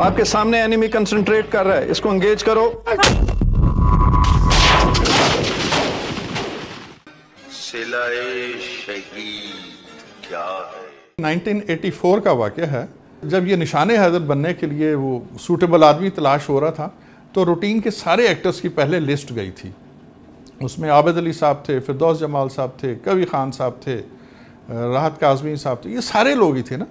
आपके सामने enemy concentrate कर रहा है इसको एंगेज करो शहीद क्या है 1984 का वाक़ है जब ये निशान हज़र बनने के लिए वो सूटेबल आदमी तलाश हो रहा था तो रूटीन के सारे एक्टर्स की पहले लिस्ट गई थी उसमें आबद अली साहब थे फिरदौस जमाल साहब थे कवि खान साहब थे राहत काजमी साहब थे ये सारे लोग ही थे ना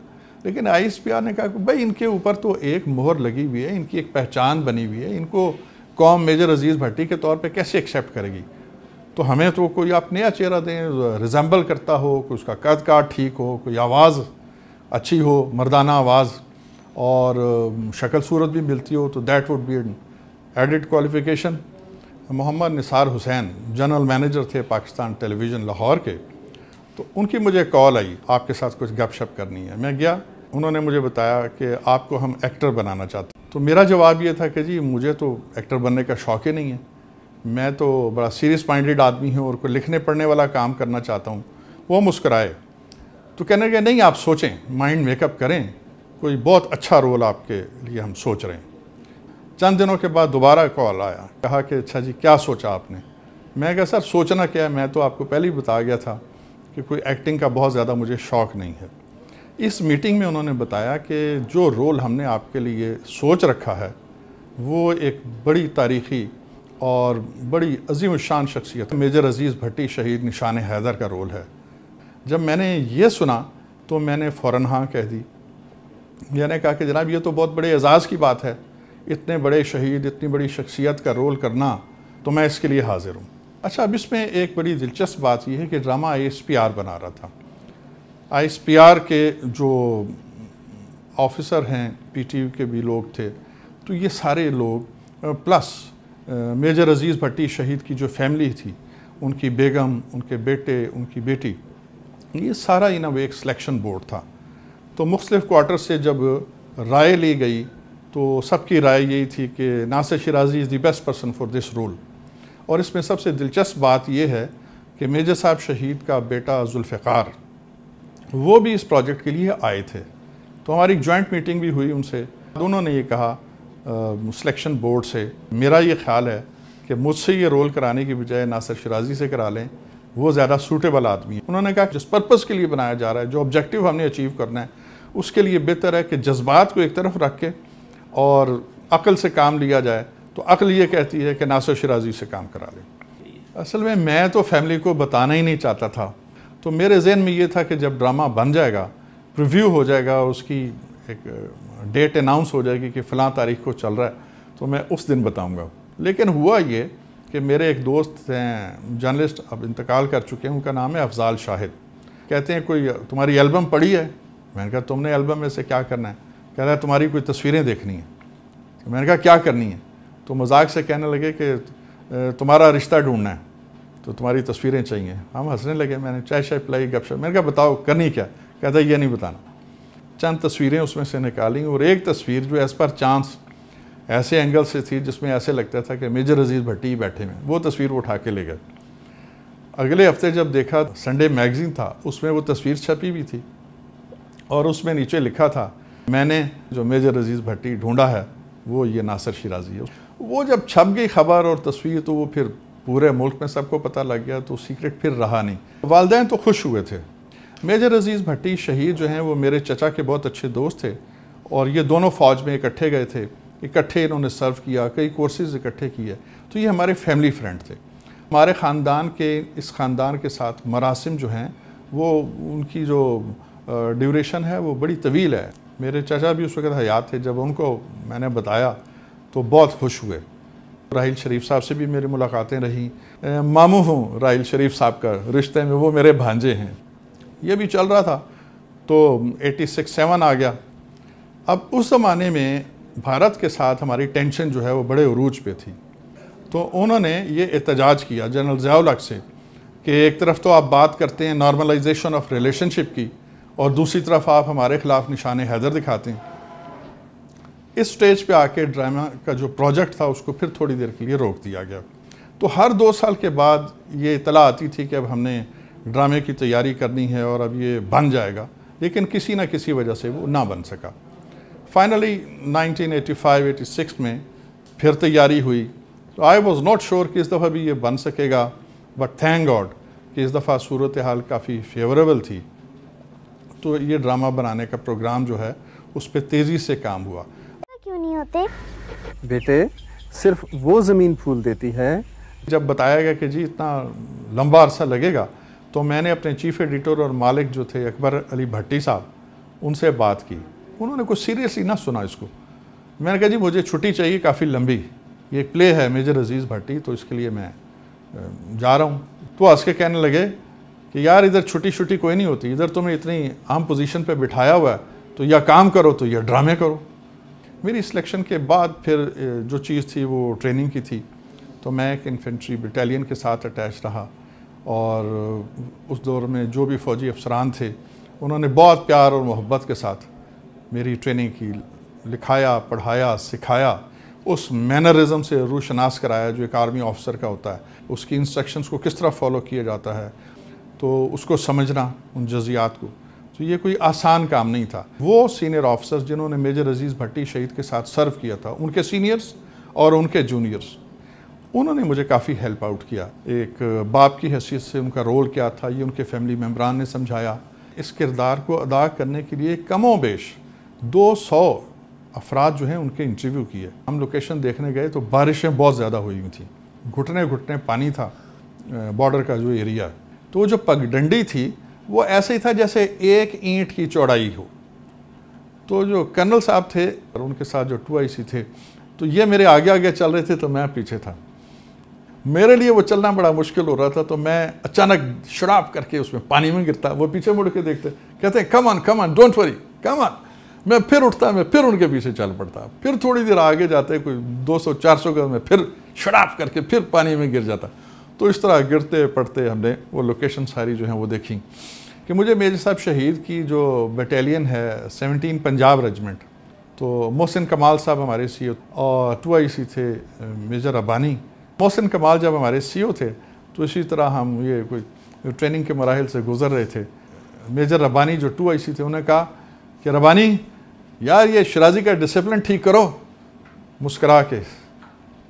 लेकिन आई ने कहा कि भाई इनके ऊपर तो एक मोहर लगी हुई है इनकी एक पहचान बनी हुई है इनको कौम मेजर अजीज़ भट्टी के तौर पे कैसे एक्सेप्ट करेगी तो हमें तो कोई आप नया चेहरा दें रिजेंबल करता हो कोई उसका कद काट ठीक हो कोई आवाज़ अच्छी हो मर्दाना आवाज़ और शक्ल सूरत भी मिलती हो तो that would be edit qualification Mohammad Nisar Hussain general manager थे पाकिस्तान टेलीविज़न लाहौर के तो उनकी मुझे कॉल आई आपके साथ कुछ गपशप करनी है मैं गया उन्होंने मुझे बताया कि आपको हम एक्टर बनाना चाहते हैं तो मेरा जवाब ये था कि जी मुझे तो एक्टर बनने का शौक ही नहीं है मैं तो बड़ा सीरियस माइंडेड आदमी हूँ और कोई लिखने पढ़ने वाला काम करना चाहता हूँ वो मुस्कराए तो कहने लगे नहीं आप सोचें माइंड मेकअप करें कोई बहुत अच्छा रोल आपके लिए हम सोच रहे हैं चंद दिनों के बाद दोबारा कॉल आया कहा कि अच्छा जी क्या सोचा आपने मैं कहा सर सोचना क्या है मैं तो आपको पहले ही बता गया था कि कोई एक्टिंग का बहुत ज़्यादा मुझे शौक़ नहीं है इस मीटिंग में उन्होंने बताया कि जो रोल हमने आपके लिए सोच रखा है वो एक बड़ी तारीखी और बड़ी अजीम शान शख्सियत मेजर अजीज़ भट्टी शहीद निशान हैदर का रोल है जब मैंने ये सुना तो मैंने फ़ौर हाँ कह दी मैंने कहा कि जनाब ये तो बहुत बड़े एजाज़ की बात है इतने बड़े शहीद इतनी बड़ी शख्सियत का रोल करना तो मैं इसके लिए हाज़िर हूँ अच्छा अब इसमें एक बड़ी दिलचस्प बात यह है कि drama I S P R बना रहा था आईएसपीआर के जो ऑफिसर हैं पीटीयू के भी लोग थे तो ये सारे लोग प्लस मेजर अजीज़ भट्टी शहीद की जो फैमिली थी उनकी बेगम उनके बेटे उनकी बेटी ये सारा इन अब एक सिलेक्शन बोर्ड था तो मुख्तलिफ़ क्वार्टर से जब राय ली गई तो सबकी राय यही थी कि Nasir Shirazi is the best person for this role और इसमें सबसे दिलचस्प बात यह है कि मेजर साहब शहीद का बेटा जुल्फ़ार वो भी इस प्रोजेक्ट के लिए आए थे तो हमारी जॉइंट मीटिंग भी हुई उनसे दोनों ने ये कहा सिलेक्शन बोर्ड से मेरा ये ख्याल है कि मुझसे ये रोल कराने की बजाय नासिर शराजी से करा लें वो ज़्यादा सूटेबल आदमी है उन्होंने कहा जिस पर्पज़ के लिए बनाया जा रहा है जो ऑब्जेक्टिव हमने अचीव करना है उसके लिए बेहतर है कि जज्बात को एक तरफ रख के और अकल से काम लिया जाए तो अकल ये कहती है कि नासिर शराजी से काम करा लें असल में मैं तो फैमिली को बताना ही नहीं चाहता था तो मेरे जहन में ये था कि जब ड्रामा बन जाएगा प्रिव्यू हो जाएगा उसकी एक डेट अनाउंस हो जाएगी कि फ़लाँ तारीख को चल रहा है तो मैं उस दिन बताऊँगा लेकिन हुआ ये कि मेरे एक दोस्त हैं जर्नलिस्ट अब इंतकाल कर चुके हैं उनका नाम है अफजाल शाहिद कहते हैं कोई तुम्हारी एल्बम पड़ी है मैंने कहा तुमने एल्बम में से क्या करना है कह रहा है तुम्हारी कोई तस्वीरें देखनी है तो मैंने कहा क्या करनी है तो मजाक से कहने लगे कि तुम्हारा रिश्ता ढूंढना है तो तुम्हारी तस्वीरें चाहिए हम हंसने लगे मैंने चाय शाय पिलाई गपशप मैंने कहा बताओ करनी क्या कहता ये नहीं बताना चंद तस्वीरें उसमें से निकाली और एक तस्वीर जो एज़ पर चांस ऐसे एंगल से थी जिसमें ऐसे लगता था कि मेजर अजीज़ भट्टी बैठे में वो तस्वीर वो उठा के ले गए अगले हफ्ते जब देखा संडे मैगज़ीन था उसमें वो तस्वीर छपी हुई थी और उसमें नीचे लिखा था मैंने जो मेजर अजीज़ भट्टी ढूंढा है वो ये नासर शिराजी है वो जब छप गई खबर और तस्वीर तो वो फिर पूरे मुल्क में सबको पता लग गया तो सीक्रेट फिर रहा नहीं वालदेन तो खुश हुए थे मेजर अजीज़ भट्टी शहीद जो हैं वो मेरे चचा के बहुत अच्छे दोस्त थे और ये दोनों फ़ौज में इकट्ठे गए थे इकट्ठे इन्होंने सर्व किया कई कोर्सेज इकट्ठे किए तो ये हमारे फैमिली फ्रेंड थे हमारे ख़ानदान के इस ख़ानदान के साथ मरासम जो हैं वो उनकी जो ड्यूरेशन है वो बड़ी तवील है मेरे चाचा भी उस वक़्त हयात थे जब उनको मैंने बताया तो बहुत खुश हुए राहल शरीफ साहब से भी मेरी मुलाकातें रहीं मामू हूँ राहल शरीफ साहब का रिश्ते में वो मेरे भांजे हैं ये भी चल रहा था तो एटी सिक्स सेवन आ गया अब उस ज़माने में भारत के साथ हमारी टेंशन जो है वो बड़े अरूज पे थी तो उन्होंने ये एहतजाज किया जनरल ज़ियालक से कि एक तरफ तो आप बात करते हैं नॉर्मलाइजेशन ऑफ रिलेशनशिप की और दूसरी तरफ आप हमारे ख़िलाफ़ निशान हैदर दिखाते हैं इस स्टेज पे आके ड्रामा का जो प्रोजेक्ट था उसको फिर थोड़ी देर के लिए रोक दिया गया तो हर दो साल के बाद ये इतला आती थी कि अब हमने ड्रामे की तैयारी करनी है और अब ये बन जाएगा लेकिन किसी ना किसी वजह से वो ना बन सका फाइनली 1985-86 में फिर तैयारी हुई तो आई वॉज नॉट श्योर कि इस दफ़ा भी ये बन सकेगा बट थैंक गॉड कि इस दफ़ा सूरत हाल काफ़ी फेवरेबल थी तो ये ड्रामा बनाने का प्रोग्राम जो है उस पर तेज़ी से काम हुआ होते बेटे सिर्फ वो ज़मीन फूल देती है जब बताया गया कि जी इतना लंबा अरसा लगेगा तो मैंने अपने चीफ एडिटर और मालिक जो थे अकबर अली भट्टी साहब उनसे बात की उन्होंने कुछ सीरियसली ना सुना इसको मैंने कहा जी मुझे छुट्टी चाहिए काफ़ी लंबी ये प्ले है मेजर अजीज़ भट्टी तो इसके लिए मैं जा रहा हूँ तो हंस के कहने लगे कि यार इधर छुट्टी छुट्टी कोई नहीं होती इधर तुम्हें इतनी आम पोजीशन पे बिठाया हुआ है तो या काम करो तो या ड्रामे करो मेरी सिलेक्शन के बाद फिर जो चीज़ थी वो ट्रेनिंग की थी तो मैं एक इन्फेंट्री बटालियन के साथ अटैच रहा और उस दौर में जो भी फ़ौजी अफसरान थे उन्होंने बहुत प्यार और मोहब्बत के साथ मेरी ट्रेनिंग की लिखाया पढ़ाया सिखाया उस मैनरिज़म से रूशनास कराया जो एक आर्मी ऑफिसर का होता है उसकी इंस्ट्रक्शंस को किस तरह फॉलो किया जाता है तो उसको समझना उन जजियात को तो ये कोई आसान काम नहीं था वो सीनियर ऑफिसर्स जिन्होंने मेजर अजीज़ भट्टी शहीद के साथ सर्व किया था उनके सीनियर्स और उनके जूनियर्स उन्होंने मुझे काफ़ी हेल्प आउट किया एक बाप की हैसियत से उनका रोल क्या था ये उनके फैमिली मेम्बरान ने समझाया इस किरदार को अदा करने के लिए कमो बेश दो सौ अफराद जो हैं उनके इंटरव्यू किए हम लोकेशन देखने गए तो बारिशें बहुत ज़्यादा हुई हुई थी घुटने घुटने पानी था बॉर्डर का जो एरिया तो जो पगडंडी थी वो ऐसे ही था जैसे एक ईंट की चौड़ाई हो तो जो कर्नल साहब थे और उनके साथ जो टू आई थे तो ये मेरे आगे आगे चल रहे थे तो मैं पीछे था मेरे लिए वो चलना बड़ा मुश्किल हो रहा था तो मैं अचानक शराब करके उसमें पानी में गिरता वो पीछे मुड़ के देखते कहते हैं come on come on don't worry come मैं फिर उठता मैं फिर उनके पीछे चल पड़ता फिर थोड़ी देर आगे जाते कोई 200 400 सौ गज में फिर शराब करके फिर पानी में गिर जाता तो इस तरह गिरते पड़ते हमने वो लोकेशन सारी जो है वो देखी कि मुझे मेजर साहब शहीद की जो बटालियन है सेवनटीन पंजाब रेजिमेंट तो मोहसिन कमाल साहब हमारे सी ओ e और टू आई सी थे मेजर अबानी मोहसिन कमाल जब हमारे सी ओ e थे तो इसी तरह हम ये कोई ट्रेनिंग के मराहल से गुजर रहे थे मेजर रबानी जो टू आई सी थे उन्होंने कहा कि रबानी यार ये शराजी का डिसिप्लिन ठीक करो मुस्करा के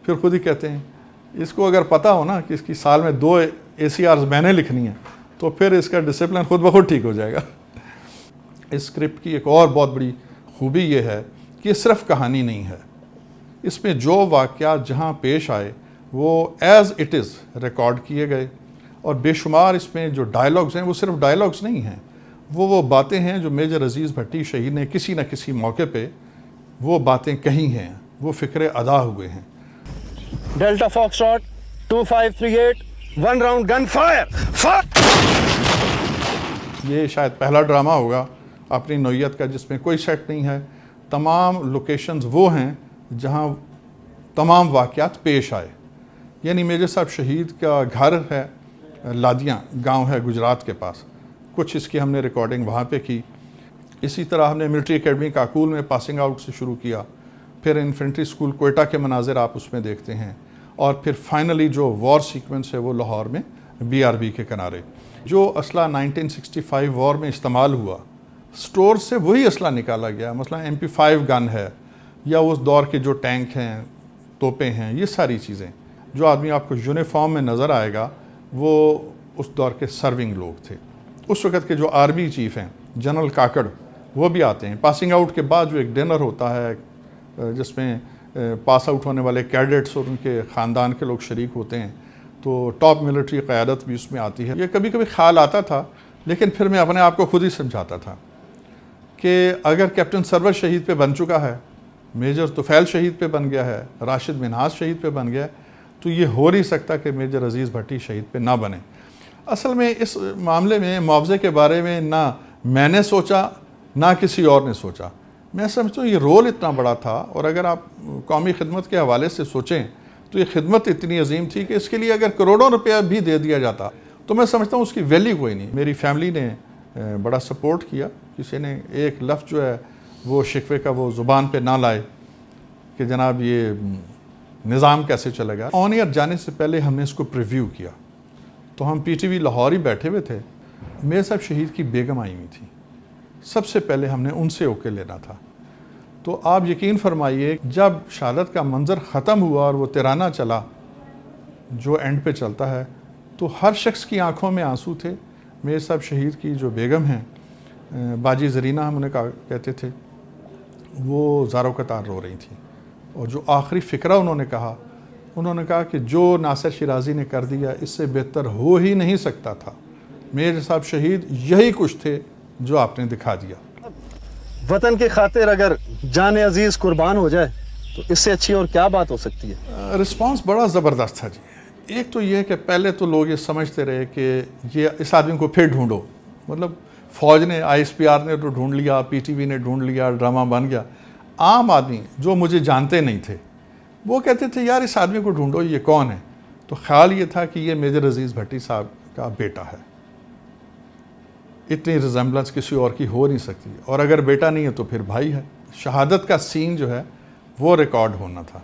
फिर खुद ही कहते हैं इसको अगर पता हो ना कि इसकी साल में दो ए सी आर्स मैंने लिखनी है तो फिर इसका डिसिप्लिन खुद ब खुद ठीक हो जाएगा इस स्क्रिप्ट की एक और बहुत बड़ी खूबी ये है कि सिर्फ कहानी नहीं है इसमें जो वाक़ जहाँ पेश आए वो एज़ इट इज़ रिकॉर्ड किए गए और बेशुमार इसमें जो डायलॉग्स हैं वो सिर्फ डायलॉग्स नहीं हैं वो वो बातें हैं जो मेजर अजीज़ भट्टी शहीद ने किसी न किसी मौके पे वो बातें कही हैं वो फ़िक्र अदा हुए हैं five three eight one round gun fire ये शायद पहला ड्रामा होगा अपनी नोयत का जिसमें कोई शक नहीं है तमाम लोकेशंस वो हैं जहां तमाम वाक़ात पेश आए यानी मेजर साहब शहीद का घर है लादियाँ गांव है गुजरात के पास कुछ इसकी हमने रिकॉर्डिंग वहाँ पे की इसी तरह हमने मिलिट्री एकेडमी काकूल में पासिंग आउट से शुरू किया फिर इन्फेंट्री स्कूल कोयटा के मनाजिर आप उसमें देखते हैं और फिर फाइनली जो वॉर सीक्वेंस है वो लाहौर में बीआरबी के किनारे जो असला 1965 वॉर में इस्तेमाल हुआ स्टोर से वही असला निकाला गया मसला एम पी फाइव गन है या उस दौर के जो टैंक हैं तोपे हैं ये सारी चीज़ें जो आदमी आपको यूनिफॉर्म में नज़र आएगा वो उस दौर के सर्विंग लोग थे उस वक़्त के जो आर्मी चीफ़ हैं जनरल काकड़ वो भी आते हैं पासिंग आउट के बाद जो एक डिनर होता है जिसमें पास आउट होने वाले कैडेट्स और उनके ख़ानदान के लोग शरीक होते हैं तो टॉप मिलिट्री क़्यादत भी उसमें आती है ये कभी कभी ख्याल आता था लेकिन फिर मैं अपने आप को खुद ही समझाता था कि अगर कैप्टन सरवर शहीद पे बन चुका है मेजर तुफ़ैल शहीद पे बन गया है राशिद मिनाज शहीद पे बन गया है तो ये हो नहीं सकता कि मेजर अज़ीज़ भट्टी शहीद पे ना बने असल में इस मामले में मुआवजे के बारे में ना मैंने सोचा ना किसी और ने सोचा मैं समझता हूँ ये रोल इतना बड़ा था और अगर आप कौमी खिदमत के हवाले से सोचें तो ये खिदमत इतनी अजीम थी कि इसके लिए अगर करोड़ों रुपया भी दे दिया जाता तो मैं समझता हूँ उसकी वैल्यू कोई नहीं मेरी फैमिली ने बड़ा सपोर्ट किया किसी ने एक लफ्ज़ जो है वो शिकवे का वो ज़ुबान पर ना लाए कि जनाब ये निज़ाम कैसे चलेगा ऑन ईयर जाने से पहले हमने इसको प्रिव्यू किया तो हम पी वी लाहौर ही बैठे हुए थे मेरे साहब शहीद की बेगम आई हुई थी सबसे पहले हमने उनसे ओके लेना था तो आप यकीन फरमाइए जब शहादत का मंज़र ख़त्म हुआ और वो तिराना चला जो एंड पे चलता है तो हर शख्स की आंखों में आंसू थे मेरे साहब शहीद की जो बेगम हैं बाजी जरीना हम उन्हें कहते थे वो ज़ारो कतार रो रही थी और जो आखिरी फ़िक्रा उन्होंने कहा उन्होंने कहा कि जो नासिर शराजी ने कर दिया इससे बेहतर हो ही नहीं सकता था मेरे साहब शहीद यही कुछ थे जो आपने दिखा दिया वतन की खातिर अगर जान अजीज कुर्बान हो जाए तो इससे अच्छी और क्या बात हो सकती है रिस्पांस बड़ा ज़बरदस्त था जी एक तो यह है कि पहले तो लोग ये समझते रहे कि ये इस आदमी को फिर ढूंढो मतलब फ़ौज ने आईएसपीआर ने तो ढूंढ लिया पीटीवी ने ढूंढ लिया ड्रामा बन गया आम आदमी जो मुझे जानते नहीं थे वो कहते थे यार इस आदमी को ढूंढो ये कौन है तो ख्याल ये था कि ये मेजर अजीज़ भट्टी साहब का बेटा है इतनी रिजम्बलेंस किसी और की हो नहीं सकती और अगर बेटा नहीं है तो फिर भाई है शहादत का सीन जो है वो रिकॉर्ड होना था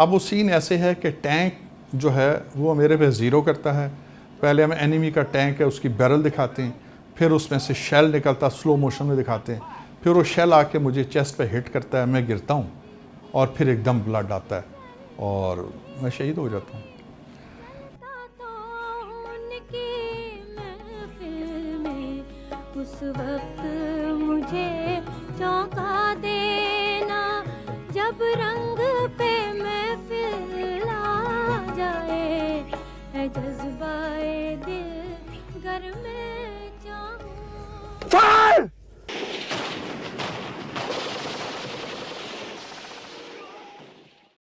अब वो सीन ऐसे है कि टैंक जो है वो मेरे पे ज़ीरो करता है पहले हम एनिमी का टैंक है उसकी बैरल दिखाते हैं फिर उसमें से शेल निकलता स्लो मोशन में दिखाते हैं फिर वो शेल आके मुझे चेस्ट पे हिट करता है मैं गिरता हूँ और फिर एकदम ब्लड आता है और मैं शहीद हो जाता हूँ उस वक्त मुझे चौंका देना जब रंग पे मैं फिला जाए जज्बाए दिल घर में चाहूँ